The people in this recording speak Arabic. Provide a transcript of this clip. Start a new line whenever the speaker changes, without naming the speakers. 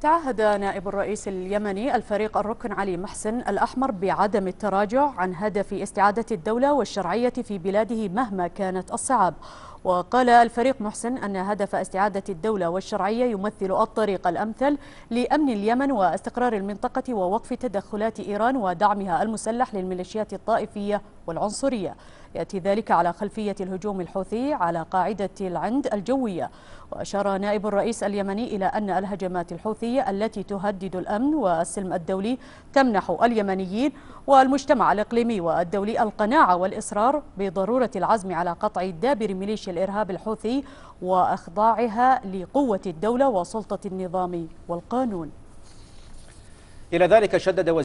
تعهد نائب الرئيس اليمني الفريق الركن علي محسن الأحمر بعدم التراجع عن هدف استعادة الدولة والشرعية في بلاده مهما كانت الصعاب وقال الفريق محسن أن هدف استعادة الدولة والشرعية يمثل الطريق الأمثل لأمن اليمن واستقرار المنطقة ووقف تدخلات إيران ودعمها المسلح للميليشيات الطائفية والعنصرية يأتي ذلك على خلفية الهجوم الحوثي على قاعدة العند الجوية وأشار نائب الرئيس اليمني إلى أن الهجمات الحوثية التي تهدد الأمن والسلم الدولي تمنح اليمنيين والمجتمع الإقليمي والدولي القناعة والإصرار بضرورة العزم على قطع دابر ميليشيا الإرهاب الحوثي وأخضاعها لقوة الدولة وسلطة النظام والقانون
إلى ذلك شدد